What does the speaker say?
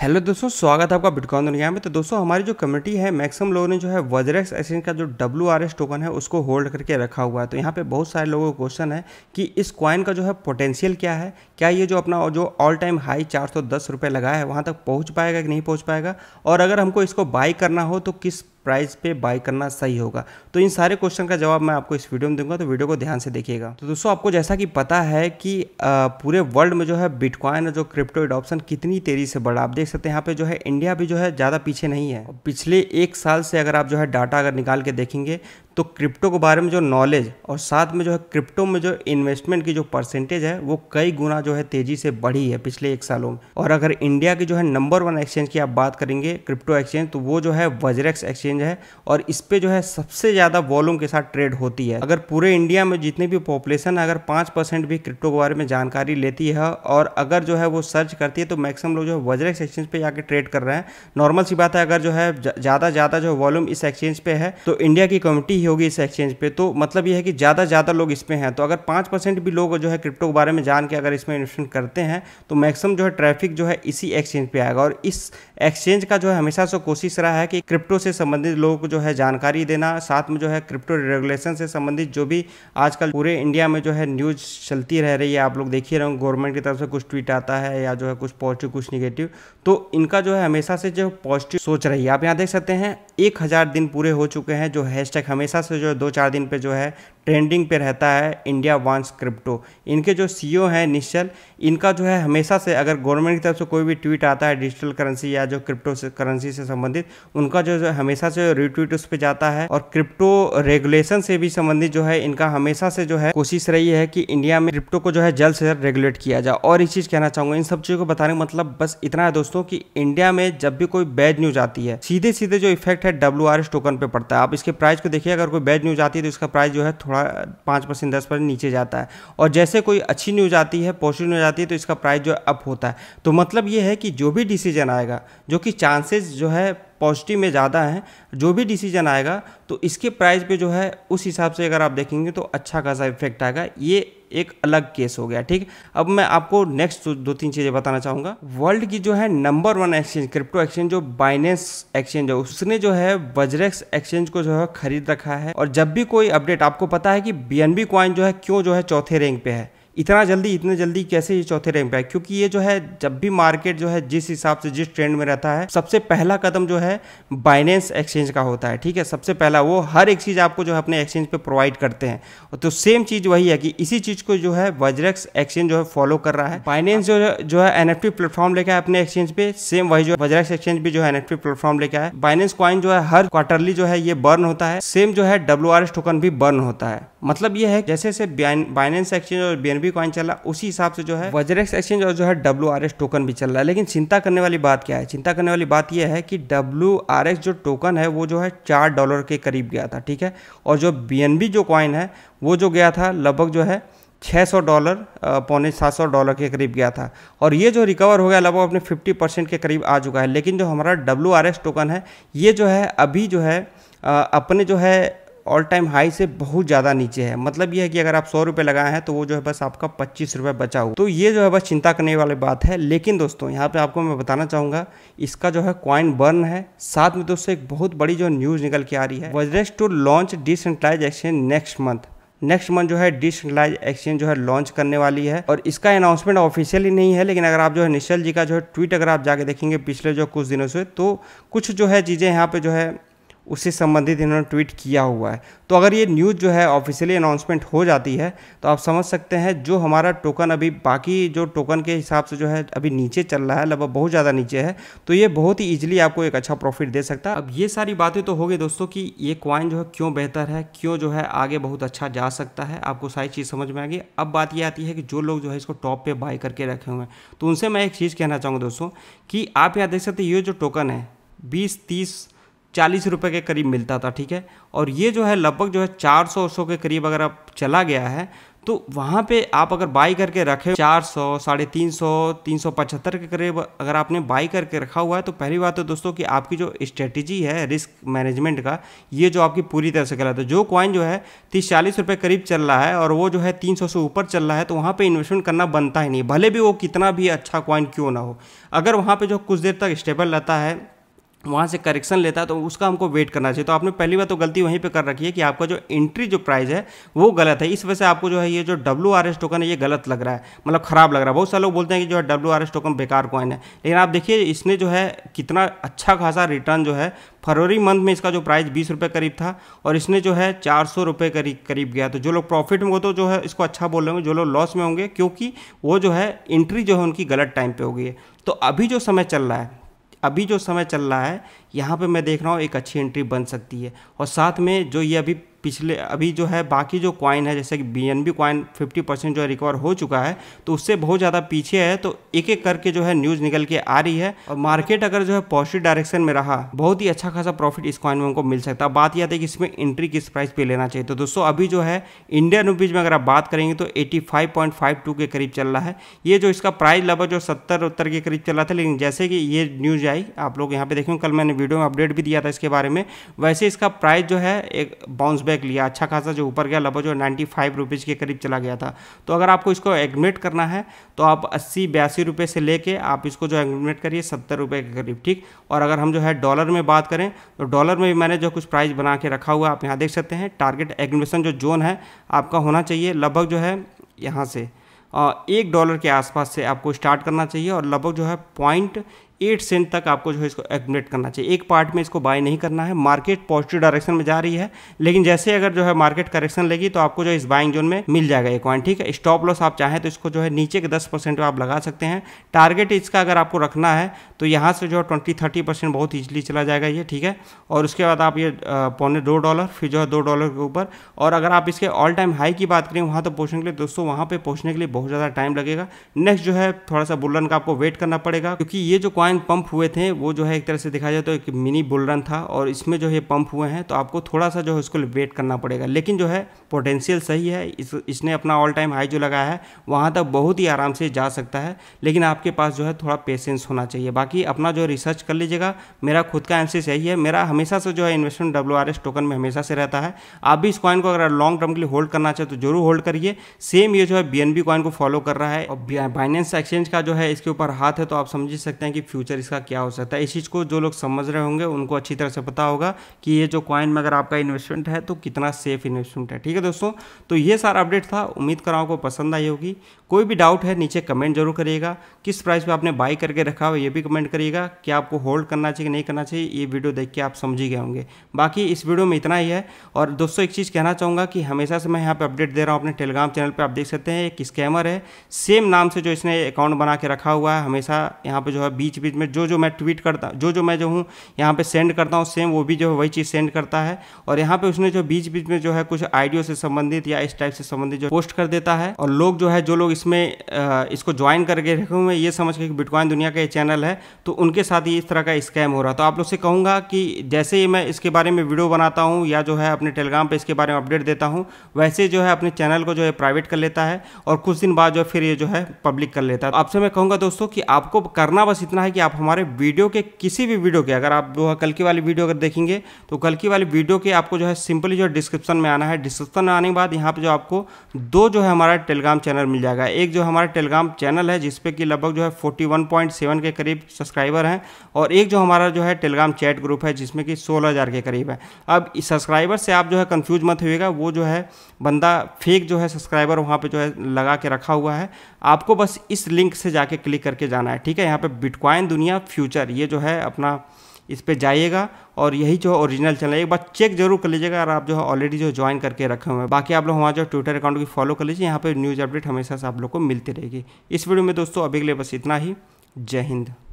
hello दोस्तों स्वागत है आपका बिटकॉइन दुनिया में तो दोस्तों हमारी जो कमेटी है मैक्सिमम लोगों ने जो है वजरेक्स एक्सचेंज का जो डब्ल्यू आर एस टोकन है उसको होल्ड करके रखा हुआ है तो यहाँ पे बहुत सारे लोगों का क्वेश्चन है कि इस कॉइन का जो है पोटेंशियल क्या है क्या ये जो अपना जो ऑल टाइम हाई चार सौ दस रुपये लगाया है वहाँ तक पहुँच पाएगा कि नहीं पहुँच पाएगा और अगर हमको इसको बाई करना हो तो किस प्राइस पे बाय करना सही होगा तो इन सारे क्वेश्चन का जवाब मैं आपको इस वीडियो में दूंगा तो वीडियो को ध्यान से देखिएगा तो दोस्तों आपको जैसा कि पता है कि पूरे वर्ल्ड में जो है बिटकॉइन और जो क्रिप्टो एडॉप्शन कितनी तेज़ी से बढ़ा आप देख सकते हैं यहाँ पे जो है इंडिया भी जो है ज़्यादा पीछे नहीं है पिछले एक साल से अगर आप जो है डाटा अगर निकाल के देखेंगे तो क्रिप्टो के बारे में जो नॉलेज और साथ में जो है क्रिप्टो में जो इन्वेस्टमेंट की जो परसेंटेज है वो कई गुना जो है तेजी से बढ़ी है पिछले एक सालों में और अगर इंडिया की जो है नंबर वन एक्सचेंज की आप बात करेंगे क्रिप्टो एक्सचेंज तो वो जो है वजरेक्स एक्सचेंज है और इस पर जो है सबसे ज़्यादा वॉल्यूम के साथ ट्रेड होती है अगर पूरे इंडिया में जितनी भी पॉपुलेशन है अगर पांच भी क्रिप्टो के बारे में जानकारी लेती है और अगर जो है वो सर्च करती है तो मैक्सिमम लोग जो है वजरेक्स एक्सचेंज पर जाकर ट्रेड कर रहे हैं नॉर्मल सी बात है अगर जो है ज़्यादा ज़्यादा जो वॉल्यूम इस एक्सचेंज पे है तो इंडिया की कम्युनिटी होगी इस एक्सचेंज पे तो मतलब यह है कि ज़्यादा ज़्यादा लोग इसमें हैं तो अगर पाँच परसेंट भी लोग जो है क्रिप्टो के बारे में जान के अगर इसमें इन्वेस्टमेंट करते हैं तो मैक्सिमम जो है ट्रैफिक जो है इसी एक्सचेंज पे आएगा और इस एक्सचेंज का जो है हमेशा से कोशिश रहा है कि क्रिप्टो से संबंधित लोगों को जो है जानकारी देना साथ में जो है क्रिप्टो रेगुलेशन से संबंधित जो भी आजकल पूरे इंडिया में जो है न्यूज़ चलती रह रही है आप लोग देखिए रहे गवर्नमेंट की तरफ से कुछ ट्वीट आता है या जो है कुछ पॉजिटिव कुछ निगेटिव तो इनका जो है हमेशा से जो पॉजिटिव सोच रही है आप यहाँ देख सकते हैं एक दिन पूरे हो चुके हैं जो हैश हमेशा हमेशा से जो है दो चार दिन पे जो है ट्रेंडिंग पे रहता है इंडिया वांस क्रिप्टो इनके जो सीईओ हैं निश्चल इनका जो है हमेशा से अगर गवर्नमेंट की तरफ से कोई भी ट्वीट आता है डिजिटल करेंसी या जो क्रिप्टो से करेंसी से संबंधित उनका जो है हमेशा से रिट्वीट उस पर जाता है और क्रिप्टो रेगुलेशन से भी संबंधित जो है इनका हमेशा से जो है कोशिश रही है कि इंडिया में क्रिप्टो को जो है जल्द से जल्द रेगुलेट किया जाए और एक चीज़ कहना चाहूँगा इन सब चीज़ों को बताने का मतलब बस इतना है दोस्तों कि इंडिया में जब भी कोई बैड न्यूज आती है सीधे सीधे जो इफेक्ट है डब्ल्यू टोकन पर पड़ता है आप इसके प्राइस को देखिए अगर कोई बैड न्यूज आती है तो इसका प्राइस जो है थोड़ा थोड़ा पाँच परसेंट दस परसेंट नीचे जाता है और जैसे कोई अच्छी न्यूज आती है पॉजिटिव न्यूज आती है तो इसका प्राइस जो अप होता है तो मतलब ये है कि जो भी डिसीजन आएगा जो कि चांसेस जो है पॉजिटिव में ज़्यादा हैं जो भी डिसीजन आएगा तो इसके प्राइस पे जो है उस हिसाब से अगर आप देखेंगे तो अच्छा खासा इफेक्ट आएगा ये एक अलग केस हो गया ठीक अब मैं आपको नेक्स्ट दो तीन चीज़ें बताना चाहूँगा वर्ल्ड की जो है number one exchange crypto exchange जो बाइनेंस एक्सचेंज है उसने जो है वज्रेक्स एक्सचेंज को जो है खरीद रखा है और जब भी कोई अपडेट आपको पता है कि बी एन क्वाइन जो है क्यों जो है चौथे रैंक पे है इतना जल्दी इतने जल्दी कैसे ये चौथे रैंक पे आए क्योंकि ये जो है जब भी मार्केट जो है जिस हिसाब से जिस ट्रेंड में रहता है सबसे पहला कदम जो है बाइनेंस एक्सचेंज का होता है ठीक है सबसे पहला वो हर एक चीज़ आपको जो है अपने एक्सचेंज पे प्रोवाइड करते हैं तो सेम चीज़ वही है कि इसी चीज़ को जो है वजरेक्स एक्सचेंज जो है फॉलो कर रहा है बाइनेंस जो जो है एन प्लेटफॉर्म लेकर आए अपने एक्सचेंज पे सेम वही जो वजरेक्स एक्सचेंज भी जो है एन प्लेटफॉर्म लेकर आए बाइनेंस कॉइन जो है हर क्वार्टरली जो है ये बर्न होता है सेम जो है डब्ल्यू टोकन भी बर्न होता है मतलब ये है जैसे जैसे बाइनेंस एक्सचेंज और बी भी कॉइन चल रहा है उसी हिसाब से जो है वजरेक्स एक्सचेंज और जो है डब्ल्यू टोकन भी चल रहा है लेकिन चिंता करने वाली बात क्या है चिंता करने वाली बात यह है कि डब्ल्यू जो टोकन है वो जो है चार डॉलर के करीब गया था ठीक है और जो बी जो कॉइन है वो जो गया था लगभग जो है 600 डॉलर पौने 700 डॉलर के करीब गया था और ये जो रिकवर हो गया लगभग अपने 50 परसेंट के करीब आ चुका है लेकिन जो हमारा डब्ल्यू टोकन है ये जो है अभी जो है अपने जो है ऑल टाइम हाई से बहुत ज़्यादा नीचे है मतलब ये है कि अगर आप सौ रुपए लगाए हैं तो वो जो है बस आपका पच्चीस रुपये बचा हुआ तो ये जो है बस चिंता करने वाली बात है लेकिन दोस्तों यहाँ पे आपको मैं बताना चाहूंगा इसका जो है क्वाइन बर्न है साथ में दोस्तों एक बहुत बड़ी जो न्यूज़ निकल के आ रही है WazirX to launch decentralize exchange next month next month जो है डिसेंट्रलाइज एक्सचेंज जो है लॉन्च करने वाली है और इसका अनाउंसमेंट ऑफिशियली नहीं है लेकिन अगर आप जो है निश्चल जी का जो है ट्वीट अगर आप जाके देखेंगे पिछले जो कुछ दिनों से तो कुछ जो है चीज़ें यहाँ पे जो है उससे संबंधित इन्होंने ट्वीट किया हुआ है तो अगर ये न्यूज़ जो है ऑफिशियली अनाउंसमेंट हो जाती है तो आप समझ सकते हैं जो हमारा टोकन अभी बाकी जो टोकन के हिसाब से जो है अभी नीचे चल रहा है लगभग बहुत ज़्यादा नीचे है तो ये बहुत ही ईजिली आपको एक अच्छा प्रॉफिट दे सकता है अब ये सारी बातें तो हो गई दोस्तों कि ये क्वाइन जो है क्यों बेहतर है क्यों जो है आगे बहुत अच्छा जा सकता है आपको सारी चीज़ समझ में आएगी अब बात ये आती है कि जो लोग जो है इसको टॉप पर बाई करके रखे हुए हैं तो उनसे मैं एक चीज़ कहना चाहूँगा दोस्तों कि आप यहाँ देख सकते ये जो टोकन है बीस तीस चालीस रुपये के करीब मिलता था ठीक है और ये जो है लगभग जो है चार सौ सौ के करीब अगर आप चला गया है तो वहाँ पे आप अगर बाई करके रखे चार सौ साढ़े तीन सौ तीन सौ पचहत्तर के करीब अगर आपने बाई करके रखा हुआ है तो पहली बात तो दोस्तों कि आपकी जो स्ट्रेटजी है रिस्क मैनेजमेंट का ये जो आपकी पूरी तरह से गलत है जो कॉइन जो है तीस चालीस रुपये करीब चल रहा है और वो जो है तीन सौ से ऊपर चल रहा है तो वहाँ पर इन्वेस्टमेंट करना बनता ही नहीं भले भी वो कितना भी अच्छा क्वाइन क्यों ना हो अगर वहाँ पर जो कुछ देर तक स्टेबल रहता है वहाँ से करेक्शन लेता है तो उसका हमको वेट करना चाहिए तो आपने पहली बार तो गलती वहीं पे कर रखी है कि आपका जो एंट्री जो प्राइस है वो गलत है इस वजह से आपको जो है ये जो डब्ल्यू आर एस टोकन है ये गलत लग रहा है मतलब खराब लग रहा है बहुत सारे लोग बोलते हैं कि जो है डब्ल्यू आर एस टोकन बेकार कॉइन है लेकिन आप देखिए इसने जो है कितना अच्छा खासा रिटर्न जो है फरवरी मंथ में इसका जो प्राइस बीस रुपये करीब था और इसने जो है चार सौ रुपये करीब करीब गया तो जो लोग प्रॉफिट में हो तो जो है इसको अच्छा बोल रहे होंगे जो लोग लॉस में होंगे क्योंकि वो जो है एंट्री जो है उनकी गलत टाइम पे हो गई है तो अभी जो समय चल रहा है अभी जो समय चल रहा है यहाँ पे मैं देख रहा हूँ एक अच्छी एंट्री बन सकती है और साथ में जो ये अभी पिछले अभी जो है बाकी जो क्वाइन है जैसे कि B N B coin fifty percent जो है रिकवर हो चुका है तो उससे बहुत ज़्यादा पीछे है तो एक एक करके जो है न्यूज़ निकल के आ रही है और मार्केट अगर जो है पॉजिटिव डायरेक्शन में रहा बहुत ही अच्छा खासा प्रॉफिट इस क्वाइन में हमको मिल सकता है बात यह है कि इसमें एंट्री किस प्राइस पे लेना चाहिए तो दोस्तों अभी जो है इंडियन रुपीज़ में अगर आप बात करेंगे तो टू के करीब चल रहा है ये जो इसका प्राइस लगभग जो सत्तर उत्तर के करीब चल रहा था लेकिन जैसे कि ये न्यूज़ आई आप लोग यहाँ पे देखें कल मैंने वीडियो में अपडेट भी दिया था इसके बारे में वैसे इसका प्राइस जो है एक बाउंस बैक तक लिया अच्छा खासा जो ऊपर गया लगभग जो नाइन्टी फाइव रुपीज़ के करीब चला गया था तो अगर आपको इसको एडमिट करना है तो आप अस्सी बयासी रुपये से लेके आप इसको जो एडमिट करिए सत्तर रुपये के करीब ठीक और अगर हम जो है डॉलर में बात करें तो डॉलर में भी मैंने जो कुछ प्राइस बना के रखा हुआ आप यहाँ देख सकते हैं टारगेट एडमिशन जो जोन है आपका होना चाहिए लगभग जो है यहाँ से एक डॉलर के आसपास से आपको स्टार्ट करना चाहिए और लगभग जो है पॉइंट एट सेंट तक आपको जो है इसको एग्मिनेट करना चाहिए एक पार्ट में इसको बाय नहीं करना है मार्केट पॉजिटिव डायरेक्शन में जा रही है लेकिन जैसे अगर जो है मार्केट करेक्शन लेगी तो आपको जो इस बाइंग जोन में मिल जाएगा ये कॉइन ठीक है स्टॉप लॉस आप चाहें तो इसको जो है नीचे के दस परसेंट आप लगा सकते हैं टारगेट इसका अगर आपको रखना है तो यहाँ से जो है ट्वेंटी थर्टी परसेंट बहुत ईजिली चला जाएगा ये ठीक है और उसके बाद आप ये पौने दो डॉलर फिर जो है दो डॉलर के ऊपर और अगर आप इसके ऑल टाइम हाई की बात करें वहाँ तो पहुँचने के लिए दोस्तों वहाँ पर पहुँचने के लिए बहुत ज़्यादा टाइम लगेगा नेक्स्ट जो है थोड़ा सा बुलन का आपको वेट करना पड़ेगा क्योंकि ये जो कॉइन पंप हुए थे वो जो है एक तरह से देखा जाए तो एक मिनी बुल रन था और इसमें जो है पंप हुए हैं तो आपको थोड़ा सा जो है उसको वेट करना पड़ेगा लेकिन जो है पोटेंशियल सही है इस इसने अपना ऑल टाइम हाई जो लगाया है वहाँ तक बहुत ही आराम से जा सकता है लेकिन आपके पास जो है थोड़ा पेशेंस होना चाहिए बाकी अपना जो रिसर्च कर लीजिएगा मेरा खुद का एनसेस यही है मेरा हमेशा से जो है इन्वेस्टमेंट डब्ल्यू टोकन में हमेशा से रहता है आप भी इस कॉइन को अगर लॉन्ग टर्म के लिए होल्ड करना चाहे तो जरूर होल्ड करिए सेम ये जो है बी कॉइन को फॉलो कर रहा है और बाइनेंस एक्सचेंज का जो है इसके ऊपर हाथ है तो आप समझ सकते हैं कि फ्यूचर इसका क्या हो सकता है इस चीज़ को जो लोग समझ रहे होंगे उनको अच्छी तरह से पता होगा कि ये जो कॉइन में अगर आपका इन्वेस्टमेंट है तो कितना सेफ इन्वेस्टमेंट है ठीक है दोस्तों तो ये सारा अपडेट था उम्मीद कर रहा हूँ आपको पसंद आई होगी कोई भी डाउट है नीचे कमेंट जरूर करिएगा किस प्राइस पर आपने बाई करके रखा हो ये भी कमेंट करिएगा क्या आपको होल्ड करना चाहिए कि नहीं करना चाहिए ये वीडियो देख के आप समझ ही गए होंगे बाकी इस वीडियो में इतना ही है और दोस्तों एक चीज़ कहना चाहूँगा कि हमेशा से मैं यहाँ पर अपडेट दे रहा हूँ अपने टेलीग्राम चैनल पर आप देख सकते हैं एक स्कैमर है सेम नाम से जो इसने अकाउंट बना के रखा हुआ है हमेशा यहाँ पर जो है बीच बीच में जो जो मैं ट्वीट करता जो जो मैं जो हूँ यहाँ पे सेंड करता हूँ सेम वो भी जो है वही चीज़ सेंड करता है और यहाँ पे उसने जो बीच बीच में जो है कुछ आइडियो से संबंधित या इस टाइप से संबंधित जो पोस्ट कर देता है और लोग जो है जो लोग इसमें इसको ज्वाइन करके रखे हुए ये समझ के बिटकॉइन दुनिया का ये चैनल है तो उनके साथ ही इस तरह का स्कैम हो रहा है तो आप लोग से कहूँगा कि जैसे ही मैं इसके बारे में वीडियो बनाता हूँ या जो है अपने टेलीग्राम पर इसके बारे में अपडेट देता हूँ वैसे जो है अपने चैनल को जो है प्राइवेट कर लेता है और कुछ दिन बाद जो फिर ये जो है पब्लिक कर लेता है तो आपसे मैं कहूँगा दोस्तों कि आपको करना बस इतना है कि आप हमारे वीडियो के किसी भी वीडियो के अगर आप जो है कल की वाली वीडियो अगर देखेंगे तो कल की वाली वीडियो के आपको जो है सिंपली जो है डिस्क्रिप्शन में आना है डिस्क्रिप्शन में आने के बाद यहाँ पर जो आपको दो जो है हमारा टेलीग्राम चैनल मिल जाएगा एक जो हमारा टेलीग्राम चैनल है जिसपे कि लगभग जो है फोर्टी के करीब सब्सक्राइबर हैं और एक जो हमारा जो है टेलीग्राम चैट ग्रुप है जिसमें कि सोलह के करीब है अब सब्सक्राइबर से आप जो है कन्फ्यूज मत हुएगा वो जो है बंदा फेक जो है सब्सक्राइबर वहाँ पर जो है लगा के रखा हुआ है आपको बस इस लिंक से जाके क्लिक करके जाना है ठीक है यहाँ पर बिटकॉइन ऑनलाइन दुनिया फ्यूचर ये जो है अपना इस पर जाइएगा और यही जो ओरिजिनल चैनल है एक बार चेक जरूर कर लीजिएगा और आप जो है ऑलरेडी जो ज्वाइन करके रखे हुए हैं बाकी आप लोग हमारे जो ट्विटर अकाउंट की फॉलो कर लीजिए यहाँ पर न्यूज़ अपडेट हमेशा से आप लोग को मिलती रहेगी इस वीडियो में दोस्तों अभी के लिए बस इतना ही जय हिंद